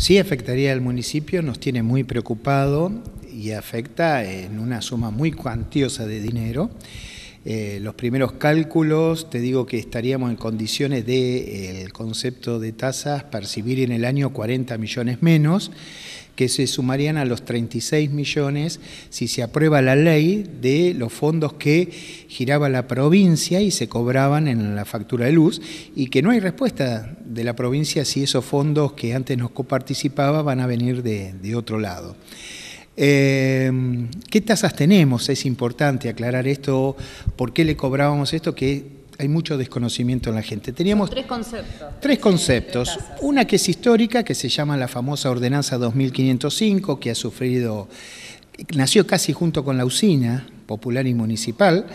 Sí afectaría al municipio, nos tiene muy preocupado y afecta en una suma muy cuantiosa de dinero. Eh, los primeros cálculos, te digo que estaríamos en condiciones de eh, el concepto de tasas percibir en el año 40 millones menos, que se sumarían a los 36 millones si se aprueba la ley de los fondos que giraba la provincia y se cobraban en la factura de luz y que no hay respuesta de la provincia si esos fondos que antes nos coparticipaba van a venir de, de otro lado. Em, ¿Qué tasas tenemos? Es importante aclarar esto, por qué le cobrábamos esto, que hay mucho desconocimiento en la gente. Teníamos tres conceptos. Tres conceptos. Una que es histórica, que se llama la famosa Ordenanza 2505, que ha sufrido, nació casi junto con la usina popular y municipal,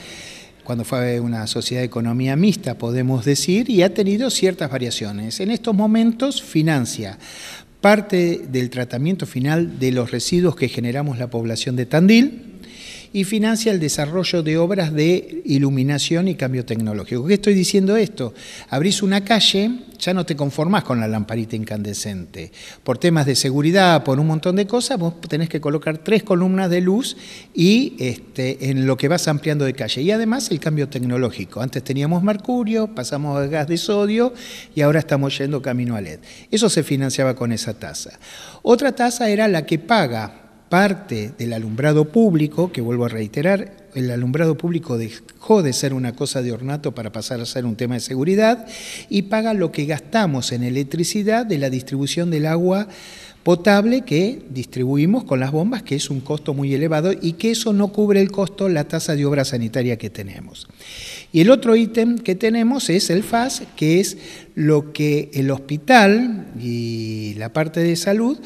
cuando fue una sociedad de economía mixta, podemos decir, y ha tenido ciertas variaciones. En estos momentos financia parte del tratamiento final de los residuos que generamos la población de Tandil y financia el desarrollo de obras de iluminación y cambio tecnológico. ¿Qué estoy diciendo esto? Abrís una calle, ya no te conformás con la lamparita incandescente. Por temas de seguridad, por un montón de cosas, vos tenés que colocar tres columnas de luz y este, en lo que vas ampliando de calle. Y además el cambio tecnológico. Antes teníamos mercurio, pasamos al gas de sodio y ahora estamos yendo camino a LED. Eso se financiaba con esa tasa. Otra tasa era la que paga parte del alumbrado público, que vuelvo a reiterar, el alumbrado público dejó de ser una cosa de ornato para pasar a ser un tema de seguridad, y paga lo que gastamos en electricidad de la distribución del agua potable que distribuimos con las bombas, que es un costo muy elevado y que eso no cubre el costo, la tasa de obra sanitaria que tenemos. Y el otro ítem que tenemos es el FAS, que es lo que el hospital y la parte de salud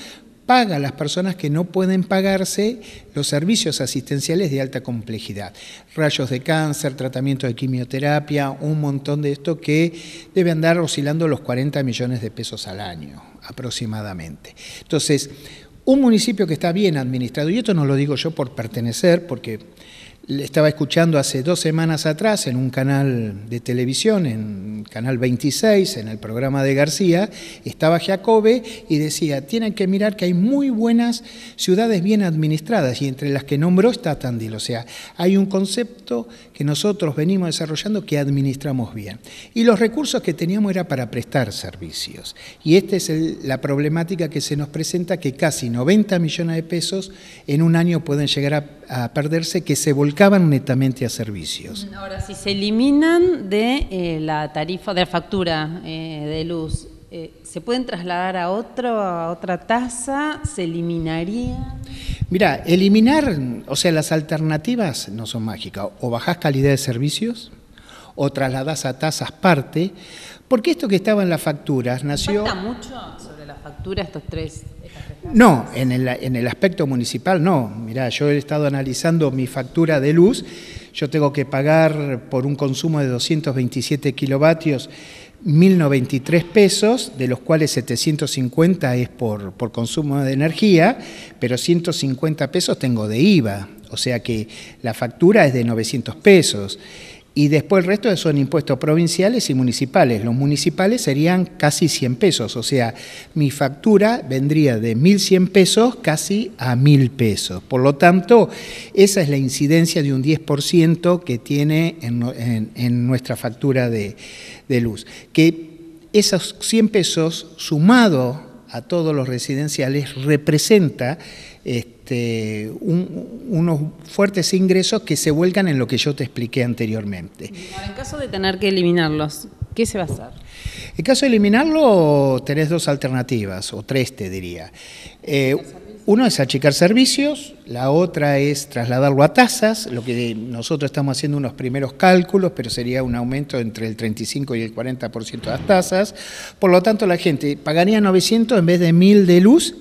paga a las personas que no pueden pagarse los servicios asistenciales de alta complejidad. Rayos de cáncer, tratamiento de quimioterapia, un montón de esto que debe andar oscilando los 40 millones de pesos al año aproximadamente. Entonces, un municipio que está bien administrado, y esto no lo digo yo por pertenecer, porque estaba escuchando hace dos semanas atrás en un canal de televisión, en Canal 26, en el programa de García, estaba Jacobe y decía, tienen que mirar que hay muy buenas ciudades bien administradas y entre las que nombró está Tandil. O sea, hay un concepto que nosotros venimos desarrollando que administramos bien. Y los recursos que teníamos era para prestar servicios. Y esta es la problemática que se nos presenta, que casi 90 millones de pesos en un año pueden llegar a, perderse, que se volcan dedicaban netamente a servicios. Mm, ahora, si se eliminan de eh, la tarifa de factura eh, de luz, eh, ¿se pueden trasladar a, otro, otra tasa? ¿Se eliminaría? Mira, eliminar, o sea, las alternativas no son mágicas. O bajas calidad de servicios, o trasladás a tasas parte, porque esto que estaba en las facturas nació... ¿Falta mucho? factura estos tres? no, en el, en el aspecto municipal no. Mirá, yo he estado analizando mi factura de luz, yo tengo que pagar por un consumo de 227 kilovatios 1.093 pesos, de los cuales 750 es por, por consumo de energía, pero 150 pesos tengo de IVA, o sea que la factura es de 900 pesos y después el resto son impuestos provinciales y municipales. Los municipales serían casi 100 pesos, o sea, mi factura vendría de 1.100 pesos casi a 1.000 pesos. Por lo tanto, esa es la incidencia de un 10% que tiene en, nuestra factura de, de luz. Que esos 100 pesos sumado a todos los residenciales representa... Este, este, unos fuertes ingresos que se vuelcan en lo que yo te expliqué anteriormente. En caso de tener que eliminarlos, ¿qué se va a hacer? En caso de eliminarlo, tenés dos alternativas, o tres te diría. Eh, uno es achicar servicios, la otra es trasladarlo a tasas, lo que nosotros estamos haciendo unos primeros cálculos, pero sería un aumento entre el 35 y el 40% de las tasas. Por lo tanto, la gente pagaría 900 en vez de 1000 de luz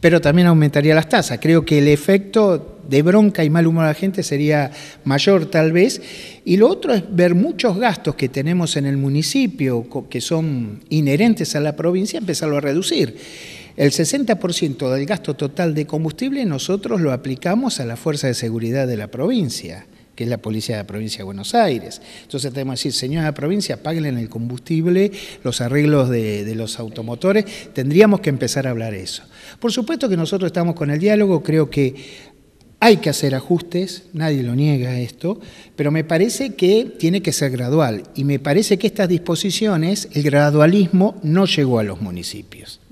pero también aumentaría las tasas. Creo que el efecto de bronca y mal humor a la gente sería mayor tal vez. Y lo otro es ver muchos gastos que tenemos en el municipio, que son inherentes a la provincia, empezarlo a reducir. El 60% del gasto total de combustible nosotros lo aplicamos a la fuerza de seguridad de la provincia que es la policía de la provincia de Buenos Aires. Entonces tenemos que decir, señores de la provincia, paguen el combustible, los arreglos de, de, los automotores, tendríamos que empezar a hablar eso. Por supuesto que nosotros estamos con el diálogo, creo que hay que hacer ajustes, nadie lo niega esto, pero me parece que tiene que ser gradual y me parece que estas disposiciones, el gradualismo no llegó a los municipios.